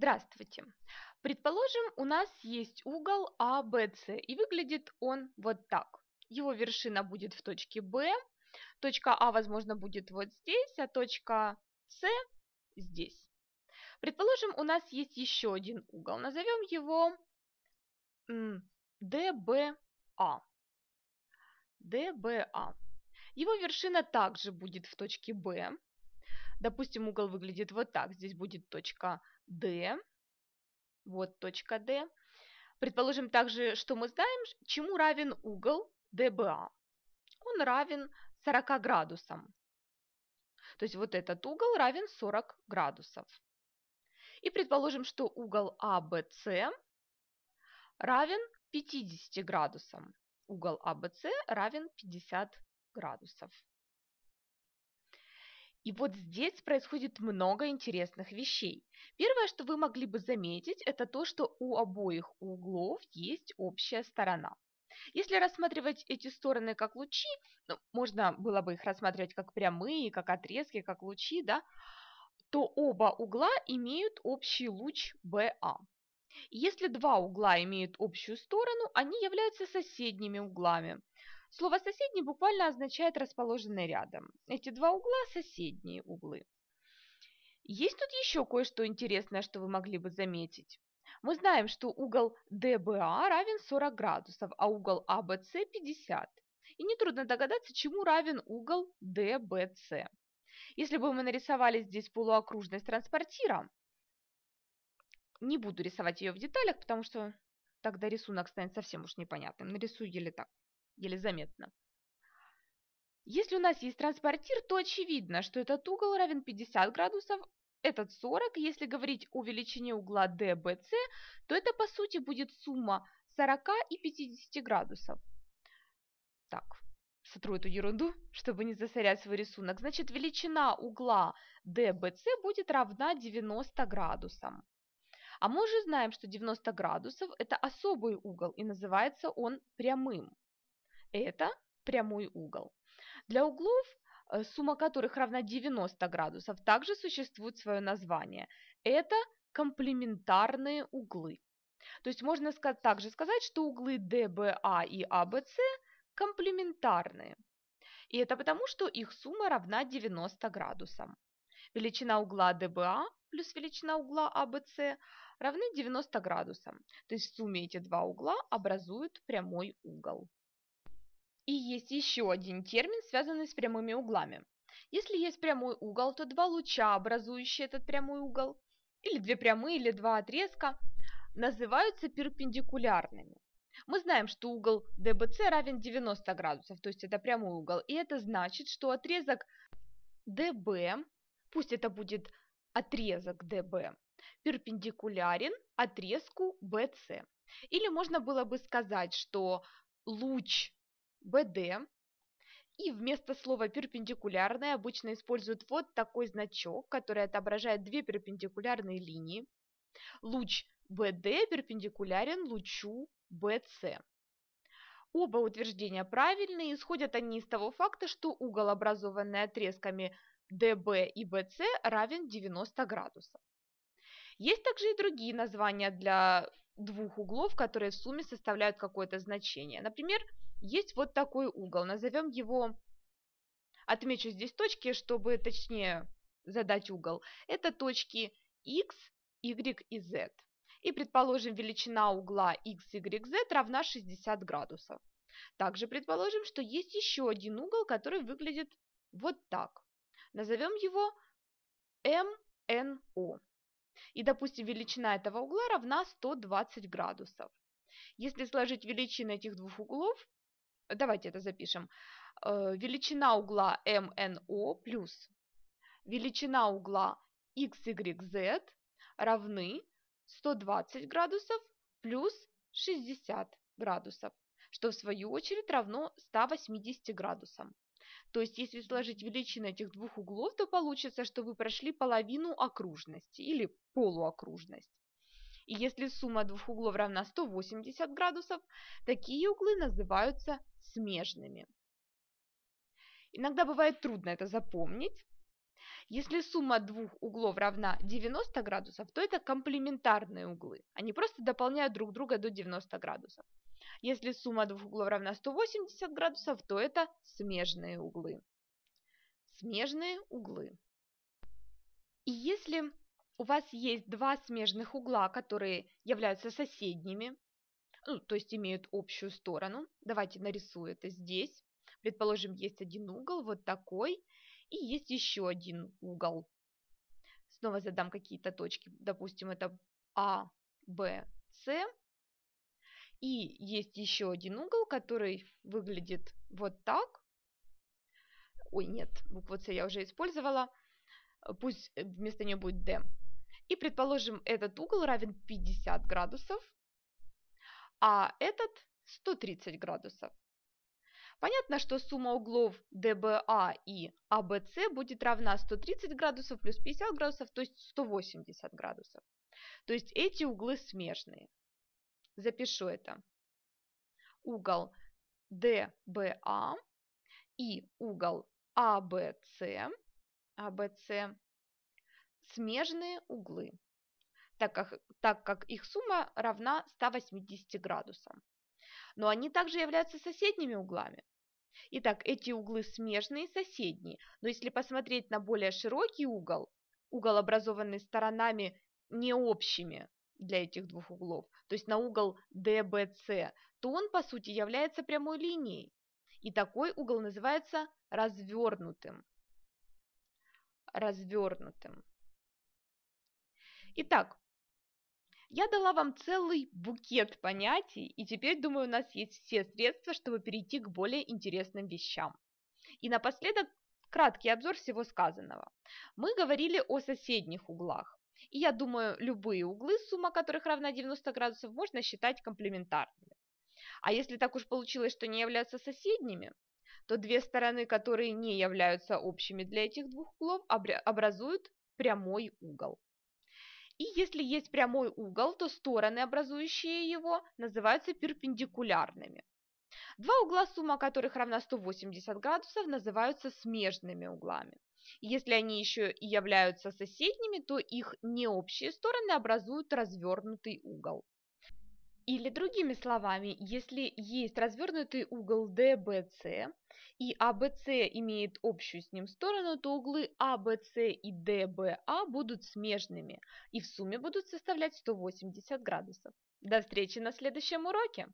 Здравствуйте. Предположим, у нас есть угол ABC, а, и выглядит он вот так. Его вершина будет в точке B, точка А, возможно, будет вот здесь, а точка С здесь. Предположим, у нас есть еще один угол. Назовем его DBA. DBA. А. А. Его вершина также будет в точке B, Допустим, угол выглядит вот так. Здесь будет точка D. Вот точка D. Предположим также, что мы знаем, чему равен угол DBA. Он равен 40 градусам. То есть вот этот угол равен 40 градусов. И предположим, что угол ABC а равен 50 градусам. Угол ABC а равен 50 градусов. И вот здесь происходит много интересных вещей. Первое, что вы могли бы заметить, это то, что у обоих углов есть общая сторона. Если рассматривать эти стороны как лучи, ну, можно было бы их рассматривать как прямые, как отрезки, как лучи, да, то оба угла имеют общий луч BA. А. Если два угла имеют общую сторону, они являются соседними углами. Слово «соседний» буквально означает «расположенный рядом». Эти два угла – соседние углы. Есть тут еще кое-что интересное, что вы могли бы заметить. Мы знаем, что угол DBA а» равен 40 градусов, а угол ABC «а – 50. И нетрудно догадаться, чему равен угол DBC. Если бы мы нарисовали здесь полуокружность транспортира, не буду рисовать ее в деталях, потому что тогда рисунок станет совсем уж непонятным. Нарисую или так еле заметно. Если у нас есть транспортир, то очевидно, что этот угол равен 50 градусов, этот 40. Если говорить о величине угла DBC, то это по сути будет сумма 40 и 50 градусов. Так, сотру эту ерунду, чтобы не засорять свой рисунок. Значит, величина угла DBC будет равна 90 градусам. А мы уже знаем, что 90 градусов – это особый угол, и называется он прямым это прямой угол. Для углов, э, сумма которых равна 90 градусов, также существует свое название. Это комплементарные углы. То есть можно также сказать, что углы DBA и ABC комплементарные. И это потому, что их сумма равна 90 градусам. Величина угла DBA плюс величина угла ABC равны 90 градусам. То есть в сумме эти два угла образуют прямой угол. И есть еще один термин, связанный с прямыми углами. Если есть прямой угол, то два луча, образующие этот прямой угол, или две прямые, или два отрезка, называются перпендикулярными. Мы знаем, что угол ДБЦ равен 90 градусов, то есть это прямой угол. И это значит, что отрезок ДБ, пусть это будет отрезок ДБ, перпендикулярен отрезку BC. Или можно было бы сказать, что луч BD И вместо слова «перпендикулярные» обычно используют вот такой значок, который отображает две перпендикулярные линии. Луч BD перпендикулярен лучу BC. Оба утверждения правильны, исходят они из того факта, что угол, образованный отрезками DB и BC, равен 90 градусов. Есть также и другие названия для двух углов, которые в сумме составляют какое-то значение. Например, есть вот такой угол, назовем его, отмечу здесь точки, чтобы точнее задать угол. Это точки x, y и z. И предположим, величина угла x, y, z равна 60 градусов. Также предположим, что есть еще один угол, который выглядит вот так. Назовем его MNO. И, допустим, величина этого угла равна 120 градусов. Если сложить величины этих двух углов, давайте это запишем, э, величина угла МНО плюс величина угла XYZ равны 120 градусов плюс 60 градусов, что в свою очередь равно 180 градусам. То есть, если сложить величины этих двух углов, то получится, что вы прошли половину окружности или полуокружность. И если сумма двух углов равна 180 градусов, такие углы называются смежными. Иногда бывает трудно это запомнить. Если сумма двух углов равна 90 градусов, то это комплементарные углы. Они просто дополняют друг друга до 90 градусов. Если сумма двух углов равна 180 градусов, то это смежные углы. Смежные углы. И если у вас есть два смежных угла, которые являются соседними, ну, то есть имеют общую сторону, давайте нарисую это здесь. Предположим, есть один угол, вот такой, и есть еще один угол. Снова задам какие-то точки, допустим, это А, Б, С. И есть еще один угол, который выглядит вот так. Ой, нет, букву С я уже использовала. Пусть э, вместо нее будет D. И, предположим, этот угол равен 50 градусов, а этот 130 градусов. Понятно, что сумма углов DBA и ABC будет равна 130 градусов плюс 50 градусов, то есть 180 градусов. То есть эти углы смежные запишу это, угол ДБА и угол АБС, АБС смежные углы, так как, так как их сумма равна 180 градусам. Но они также являются соседними углами. Итак, эти углы смежные и соседние, но если посмотреть на более широкий угол, угол, образованный сторонами не общими, для этих двух углов, то есть на угол DBC, то он по сути является прямой линией. И такой угол называется развернутым. Развернутым. Итак, я дала вам целый букет понятий, и теперь, думаю, у нас есть все средства, чтобы перейти к более интересным вещам. И напоследок краткий обзор всего сказанного. Мы говорили о соседних углах. И я думаю, любые углы, сумма которых равна 90 градусов, можно считать комплементарными. А если так уж получилось, что не являются соседними, то две стороны, которые не являются общими для этих двух углов, образуют прямой угол. И если есть прямой угол, то стороны, образующие его, называются перпендикулярными. Два угла, сумма которых равна 180 градусов, называются смежными углами. Если они еще и являются соседними, то их необщие стороны образуют развернутый угол. Или другими словами, если есть развернутый угол DBC и ABC а, имеет общую с ним сторону, то углы ABC а, и DBA будут смежными и в сумме будут составлять 180 градусов. До встречи на следующем уроке!